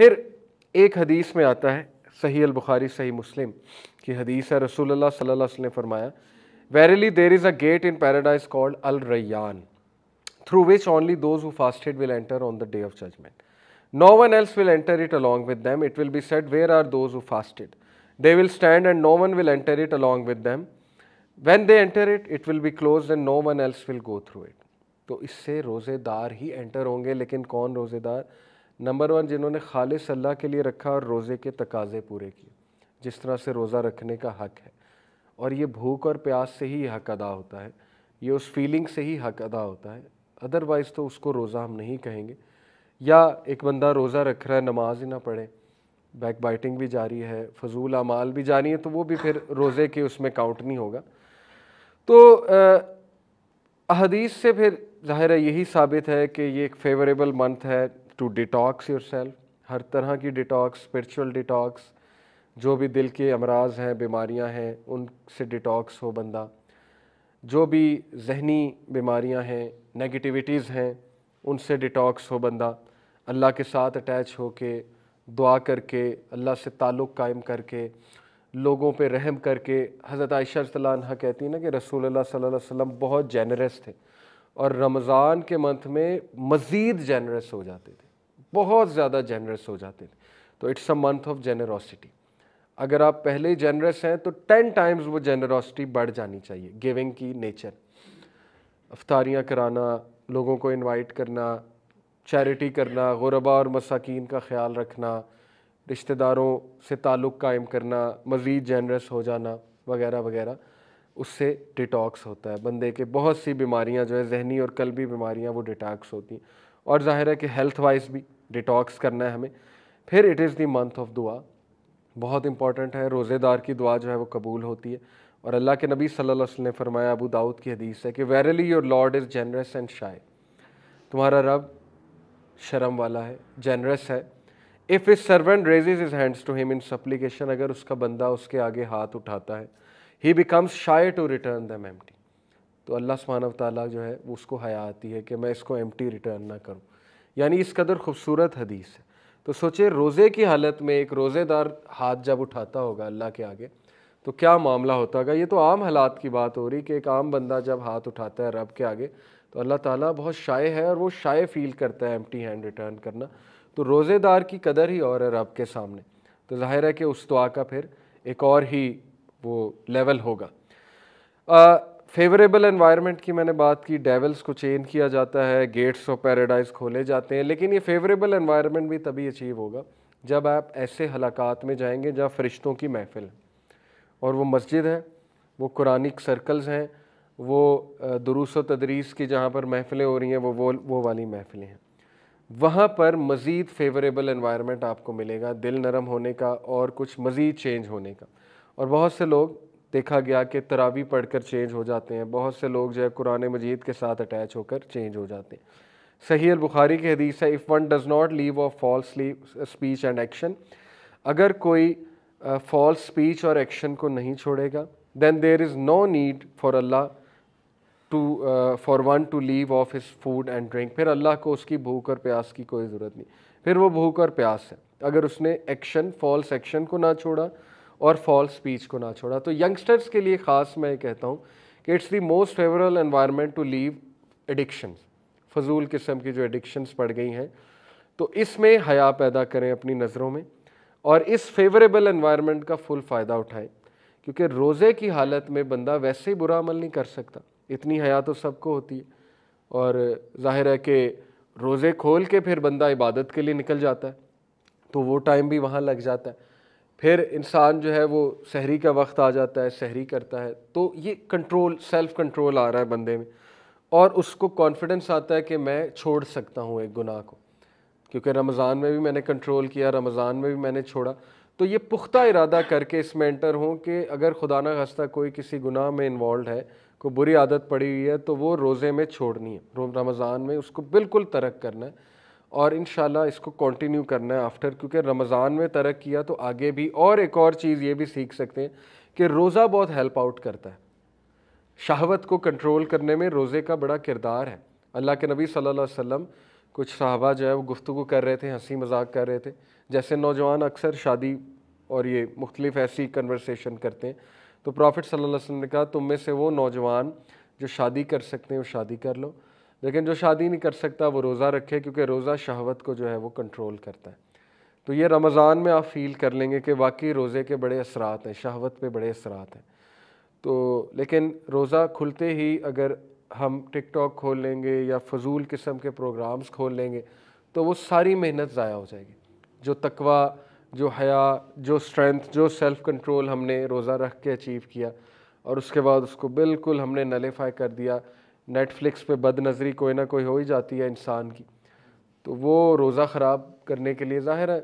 फिर एक हदीस में आता है सही अल बुखारी सही मुस्लिम की हदीस है रसूलुल्लाह सल्लल्लाहु अलैहि वसल्लम ने फरमाया verily there is a gate in paradise called Al Rayyan through which only those who fasted will enter on the day of judgment no one else will enter it along with them it will be said where are those who fasted they will stand and no one will enter it along with them when they enter it it will be closed and no one else will go through it तो इससे रोज़ेदार ही enter होंगे लेकिन कौन रोज़ेदार number one जिन्होंने खालिस अल्लाह के लिए रखा और रोज़े के तकाजे पूरे किए जिस तरह से रोज़ा रखने का हक है और ये भूख और प्यास से ही हक अदा होता है ये उस फीलिंग से ही हक अदा होता है अदरवाइज़ तो उसको रोज़ा हम नहीं कहेंगे या एक बंदा रोज़ा रख रहा है नमाज ही ना पढ़े बैक बाइटिंग भी जारी है फजूल अमाल भी जारी है तो वो भी फिर रोज़े के उसमें काउंट नहीं होगा तो अहदीस से फिर ज़ाहिर है यही साबित है कि ये एक फेवरेबल मंथ है टू डिटॉक्स सेल्फ हर तरह की डिटॉक्स स्पिरिचुअल डिटॉक्स जो भी दिल के अमराज हैं बीमारियां हैं उनसे डिटॉक्स हो बंदा जो भी जहनी बीमारियां हैं नेगेटिविटीज़ हैं उनसे डिटॉक्स हो बंदा अल्लाह के साथ अटैच हो के दुआ करके अल्लाह से ताल्लुक़ कायम करके लोगों पे रहम करके हज़रत आयशा तला कहती है ना कि रसूल अल्लाह अलैहि वसल्लम बहुत जेनरस थे और रमज़ान के मंथ में मज़ीद जेनरस हो जाते थे बहुत ज़्यादा जेनरस हो जाते हैं तो it's a month of generosity अगर आप पहले जेनरस हैं तो टेन टाइम्स वो जेनरॉसिटी बढ़ जानी चाहिए गिविंग की नेचर अफ्तारियाँ कराना लोगों को इनवाइट करना चैरिटी करना गुरबा और मसाकिन का ख्याल रखना रिश्तेदारों से ताल्लुक़ कायम करना मज़ीद जेनरस हो जाना वगैरह वगैरह उससे डिटॉक्स होता है बंदे के बहुत सी बीमारियां जो है जहनी और कलबी बीमारियाँ वो डिटॉक्स होती हैं और ज़ाहिर है कि हेल्थ वाइज भी डिटॉक्स करना है हमें फिर it is the month of दुआ बहुत इंपॉर्टेंट है रोज़ेदार की दुआ जो है वो कबूल होती है और अल्लाह के नबी सल्लल्लाहु अलैहि वसल्लम ने फरमाया अबू दाऊद की हदीस है कि verily your Lord is generous and shy तुम्हारा रब शर्म वाला है जनरस है if his servant raises his hands to him in supplication अगर उसका बंदा उसके आगे हाथ उठाता है he becomes shy to return them empty तो अल्लाह सुबहान तला जो है वो उसको हया आती है कि मैं इसको एम टी रिटर्न ना करूँ यानी इस कदर खूबसूरत हदीस है तो सोचे रोज़े की हालत में एक रोज़ेदार हाथ जब उठाता होगा अल्लाह के आगे तो क्या मामला होता होगा ये तो आम हालात की बात हो रही कि एक आम बंदा जब हाथ उठाता है रब के आगे तो अल्लाह ताला बहुत शाये है और वो शाये फील करता है एम्प्टी हैंड रिटर्न करना तो रोज़ेदार की कदर ही और है रब के सामने तो जाहिर है कि उस दुआ का फिर एक और ही वो लेवल होगा फेवरेबल एनवायरनमेंट की मैंने बात की डेवल्स को चेंज किया जाता है गेट्स ऑफ पैराडाइज खोले जाते हैं लेकिन ये फेवरेबल एनवायरनमेंट भी तभी अचीव होगा जब आप ऐसे हलाकात में जाएंगे जहाँ फरिश्तों की महफिल और वो मस्जिद है वो कुरानिक सर्कल्स हैं वो दुरुस व तदरीस की जहाँ पर महफ़िलें हो रही हैं वो वो वो वाली महफ़िलें हैं वहाँ पर मज़ीद फेवरेबल एनवायरनमेंट आपको मिलेगा दिल नरम होने का और कुछ मज़ीद चेंज होने का और बहुत से लोग देखा गया कि तरावी पढ़ कर चेंज हो जाते हैं बहुत से लोग जो है कुरान मजीद के साथ अटैच होकर चेंज हो जाते हैं सही बुखारी की हदीस है if one does not leave off false speech and action अगर कोई फॉल्स uh, स्पीच और एक्शन को नहीं छोड़ेगा then there is no need for Allah to for one to leave off his food and drink फिर अल्लाह को उसकी भूख और प्यास की कोई ज़रूरत नहीं फिर वो भूख और प्यास है अगर उसने एक्शन फॉल्स एक्शन को ना छोड़ा और फॉल्स स्पीच को ना छोड़ा तो यंगस्टर्स के लिए ख़ास मैं कहता हूँ कि it's the most favourable environment to leave addiction फजूल किस्म की जो एडिक्शंस पड़ गई हैं तो इसमें हया पैदा करें अपनी नज़रों में और इस फेवरेबल एनवायरनमेंट का फुल फ़ायदा उठाएं क्योंकि रोज़े की हालत में बंदा वैसे ही बुरा अमल नहीं कर सकता इतनी हया तो सबको होती है और जाहिर है कि रोज़े खोल के फिर बंदा इबादत के लिए निकल जाता है तो वो टाइम भी वहाँ लग जाता है फिर इंसान जो है वो सहरी का वक्त आ जाता है सहरी करता है तो ये कंट्रोल सेल्फ़ कंट्रोल आ रहा है बंदे में और उसको कॉन्फिडेंस आता है कि मैं छोड़ सकता हूँ एक गुनाह को क्योंकि रमज़ान में भी मैंने कंट्रोल किया रमज़ान में भी मैंने छोड़ा तो ये पुख्ता इरादा करके इसमें एंटर हों कि अगर खुदा ना खास्ता कोई किसी गुनाह में इन्वॉल्व है कोई बुरी आदत पड़ी हुई है तो वो रोज़े में छोड़नी है रमज़ान में उसको बिल्कुल तरक करना है और इन इसको कंटिन्यू करना है आफ्टर क्योंकि रमज़ान में तरक किया तो आगे भी और एक और चीज़ ये भी सीख सकते हैं कि रोज़ा बहुत हेल्प आउट करता है शहावत को कंट्रोल करने में रोज़े का बड़ा किरदार है अल्लाह के नबी सल वम कुछ साहबा जो है वो गुफ्तु कर रहे थे हंसी मजाक कर रहे थे जैसे नौजवान अक्सर शादी और ये मुख्तलिफ ऐसी कन्वर्सेशन करते हैं तो प्रॉफिट सल्लल्लाहु अलैहि वसल्लम ने कहा तुम में से वो नौजवान जो शादी कर सकते हैं वो शादी कर लो लेकिन जो शादी नहीं कर सकता वो रोज़ा रखे क्योंकि रोज़ा शहावत को जो है वो कंट्रोल करता है तो ये रमज़ान में आप फ़ील कर लेंगे कि वाकई रोज़े के बड़े असरात हैं शहावत पे बड़े असरात हैं तो लेकिन रोज़ा खुलते ही अगर हम टिकटॉक खोल लेंगे या फजूल किस्म के प्रोग्राम्स खोल लेंगे तो वो सारी मेहनत ज़ाया हो जाएगी जो तकवा जो हया जो स्ट्रेंथ जो सेल्फ़ कंट्रोल हमने रोज़ा रख के अचीव किया और उसके बाद उसको बिल्कुल हमने नलीफाई कर दिया नेटफ्लिक्स पे बद नज़री कोई ना कोई हो ही जाती है इंसान की तो वो रोज़ा ख़राब करने के लिए ज़ाहिर है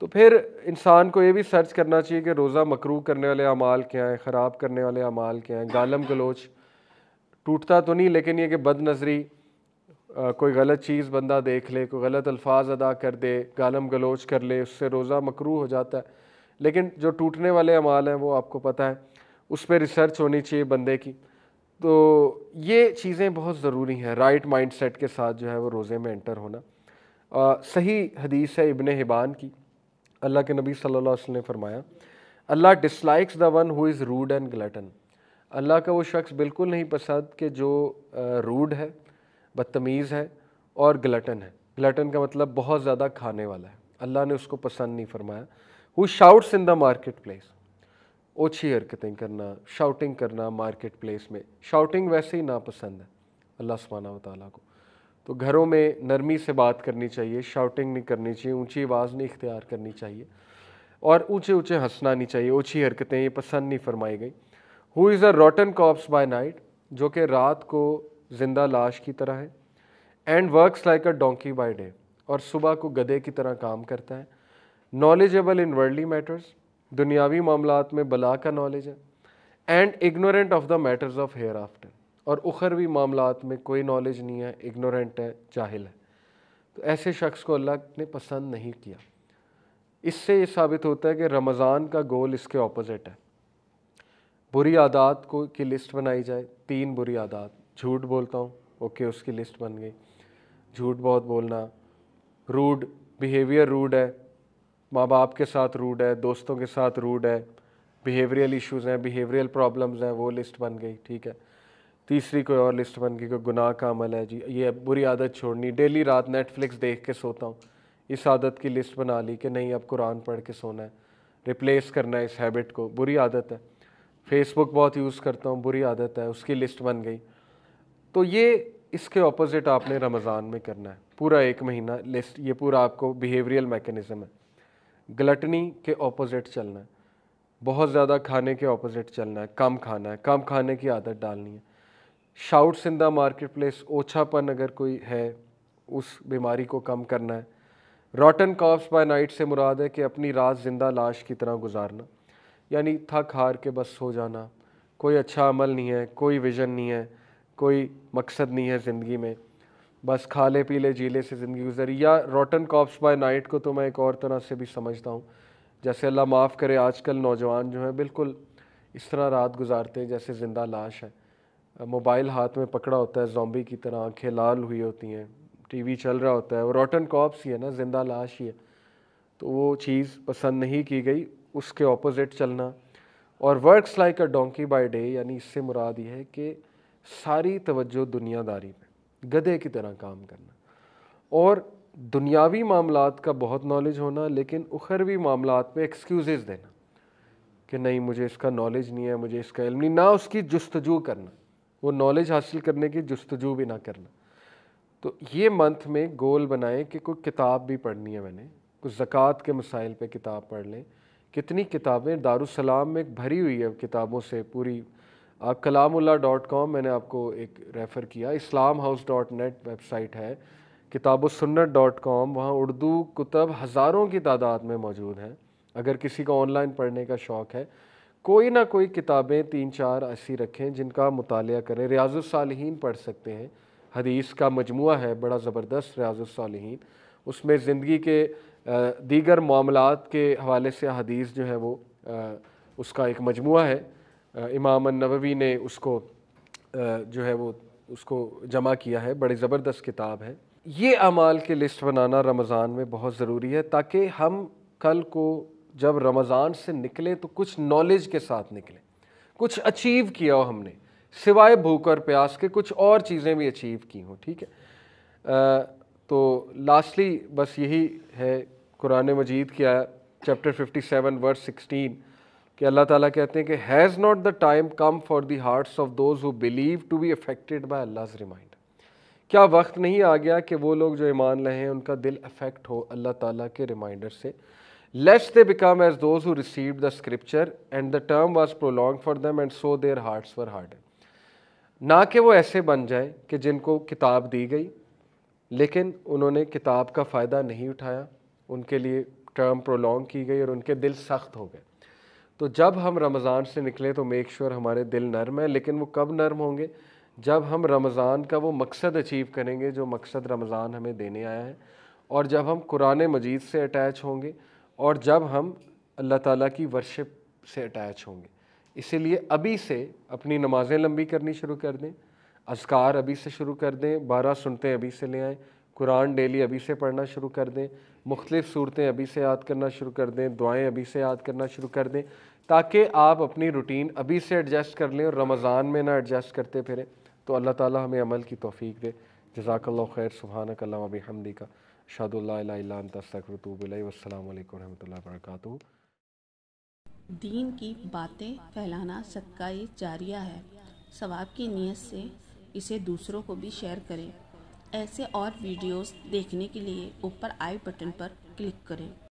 तो फिर इंसान को ये भी सर्च करना चाहिए कि रोज़ा मकरू करने वाले अमाल क्या हैं ख़राब करने वाले अमाल क्या हैं गालम गलोच टूटता तो नहीं लेकिन ये कि बद नज़री कोई गलत चीज़ बंदा देख ले कोई गलत अल्फाज अदा कर दे गालम गलोच कर ले उससे रोज़ा मकरू हो जाता है लेकिन जो टूटने वाले अमाल हैं वो आपको पता है उस पर रिसर्च होनी चाहिए बंदे की तो ये चीज़ें बहुत ज़रूरी हैं राइट माइंड सेट के साथ जो है वो रोज़े में एंटर होना आ, सही हदीस है इबन हिबान की अल्लाह के नबी सल्लल्लाहु अलैहि वसल्लम ने फरमाया Allah dislikes the one who is rude and glutton अल्लाह का वो शख्स बिल्कुल नहीं पसंद कि जो रूड है बदतमीज़ है और ग्लटन है ग्लटन का मतलब बहुत ज़्यादा खाने वाला है अल्लाह ने उसको पसंद नहीं फरमाया who shouts in the market place ओछी हरकतें करना शाउटिंग करना मार्केट प्लेस में शाउटिंग वैसे ही नापसंद है अल्लाह सुबहाना वाली को तो घरों में नरमी से बात करनी चाहिए शाउटिंग नहीं करनी चाहिए ऊंची आवाज़ नहीं इख्तियार करनी चाहिए और ऊंचे ऊंचे हंसना नहीं चाहिए ऊँची हरकतें ये पसंद नहीं फरमाई गई who is a rotten corpse by night जो कि रात को जिंदा लाश की तरह है and works like a donkey by day और सुबह को गधे की तरह काम करता है नॉलेजेबल इन वर्ल्डली मैटर्स दुनियावी मामला में बला का नॉलेज है and ignorant of the matters of hereafter और उखरवी मामला में कोई नॉलेज नहीं है इग्नोरेंट है जाहिल है तो ऐसे शख्स को अल्लाह ने पसंद नहीं किया इससे ये साबित होता है कि रमज़ान का गोल इसके ऑपोजिट है बुरी आदात को की लिस्ट बनाई जाए तीन बुरी आदत झूठ बोलता हूँ ओके उसकी लिस्ट बन गई झूठ बहुत बोलना रूड बिहेवियर रूड है माँ बाप के साथ रूड है दोस्तों के साथ रूड है बिहेवियरल इश्यूज़ हैं बिहेवियरल प्रॉब्लम्स हैं वो लिस्ट बन गई ठीक है तीसरी कोई और लिस्ट बन गई कोई गुनाह का अमल है जी ये बुरी आदत छोड़नी डेली रात नेटफ्लिक्स देख के सोता हूँ इस आदत की लिस्ट बना ली कि नहीं अब कुरान पढ़ के सोना है रिप्लेस करना है इस हैबिट को बुरी आदत है फेसबुक बहुत यूज़ करता हूँ बुरी आदत है उसकी लिस्ट बन गई तो ये इसके ऑपोजिट आपने रमज़ान में करना है पूरा एक महीना लिस्ट ये पूरा आपको बिहेवियल मैकेनिज़म है ग्लटनी के ऑपोजिट चलना है बहुत ज़्यादा खाने के ऑपोजिट चलना है कम खाना है कम खाने की आदत डालनी है shouts in the market place ओछापन अगर कोई है उस बीमारी को कम करना है रॉटन कॉफ्स बाय नाइट से मुराद है कि अपनी रात ज़िंदा लाश की तरह गुजारना यानी थक हार के बस सो जाना कोई अच्छा अमल नहीं है कोई विजन नहीं है कोई मकसद नहीं है ज़िंदगी में बस खा ले पी ले जीले से ज़िंदगी गुजरी या रोटन कॉप्स बाय नाइट को तो मैं एक और तरह से भी समझता हूँ जैसे अल्लाह माफ़ करे आजकल नौजवान जो हैं बिल्कुल इस तरह रात गुजारते हैं जैसे ज़िंदा लाश है मोबाइल हाथ में पकड़ा होता है जॉम्बी की तरह आँखें लाल हुई होती हैं टीवी चल रहा होता है वो रोटन कॉप्स ही है ना ज़िंदा लाश ही है तो वो चीज़ पसंद नहीं की गई उसके ऑपोजिट चलना और works like a donkey by day यानी इससे मुराद ये है कि सारी तवज्जो दुनियादारी में गधे की तरह काम करना और दुनियावी मामला का बहुत नॉलेज होना लेकिन उखरवी मामला में एक्सक्यूज़ देना कि नहीं मुझे इसका नॉलेज नहीं है मुझे इसका इल्म नहीं ना उसकी जस्तजू करना वो नॉलेज हासिल करने की जस्तजू भी ना करना तो ये मंथ में गोल बनाएं कि कोई किताब भी पढ़नी है मैंने कुछ ज़क़़त के मसाइल पे किताब पढ़ लें कितनी किताबें दारुसलाम में भरी हुई है किताबों से पूरी आप कलामुल्ला डॉट कॉम मैंने आपको एक रेफ़र किया Islam house dot net website है किताब सुन्नत डॉट कॉम वहाँ उर्दू कुतब हज़ारों की तादाद में मौजूद हैं अगर किसी को ऑनलाइन पढ़ने का शौक़ है कोई ना कोई किताबें तीन चार ऐसी रखें जिनका मुताल करें रियाजुलसालहीन पढ़ सकते हैं हदीस का मजमू है बड़ा ज़बरदस्त रियाजुलसालहीन उसमें ज़िंदगी के दीगर मामलों के हवाले से हदीस जो है वो उसका एक मजमू है इमाम नबवी ने उसको जो है वो उसको जमा किया है बड़ी ज़बरदस्त किताब है ये अमाल की लिस्ट बनाना रमज़ान में बहुत ज़रूरी है ताकि हम कल को जब रमज़ान से निकलें तो कुछ नॉलेज के साथ निकलें कुछ अचीव किया हो हमने सिवाय भूख और प्यास के कुछ और चीज़ें भी अचीव की हों ठीक है आ, तो लास्टली बस यही है कुरान मजीद क्या चैप्टर 57 वर्स सिक्सटीन कि अल्लाह ताला कहते हैं कि has not the time come for the hearts of those who believe to be affected by Allah remind क्या वक्त नहीं आ गया कि वो लोग जो ईमान रहे हैं उनका दिल अफेक्ट हो अल्लाह ताला के रिमाइंडर से let's they become as those who received the scripture and the term was prolonged for them and so their hearts were hard ना कि वो ऐसे बन जाए कि जिनको किताब दी गई लेकिन उन्होंने किताब का फ़ायदा नहीं उठाया उनके लिए टर्म प्रोलॉन्ग की गई और उनके दिल सख्त हो गए तो जब हम रमज़ान से निकले तो मेक श्योर sure हमारे दिल नरम है लेकिन वो कब नरम होंगे जब हम रमज़ान का वो मकसद अचीव करेंगे जो मकसद रमज़ान हमें देने आया है और जब हम कुरान मजीद से अटैच होंगे और जब हम अल्लाह ताला की वर्शिप से अटैच होंगे इसीलिए अभी से अपनी नमाज़ें लंबी करनी शुरू कर दें अजकार अभी से शुरू कर दें बारह सुनते अभी से ले आएँ कुरान डेली अभी से पढ़ना शुरू कर दें मुख्तलिफ सूरतें अभी से याद करना शुरू कर दें दुआएँ अभी से याद करना शुरू कर दें ताकि आप अपनी रूटीन अभी से एडजस्ट कर लें और रमज़ान में ना एडजस्ट करते फिरें तो अल्लाह ताला हमें अमल की तोफ़ी दे जजाकल्ला खैर सुबहान कल्लाम हमदी का शादुल्लातूब वसलम वरहमल दीन की बातें फैलाना सदका जारिया है सवाब की नीयत से इसे दूसरों को भी शेयर करें ऐसे और वीडियोस देखने के लिए ऊपर आई बटन पर क्लिक करें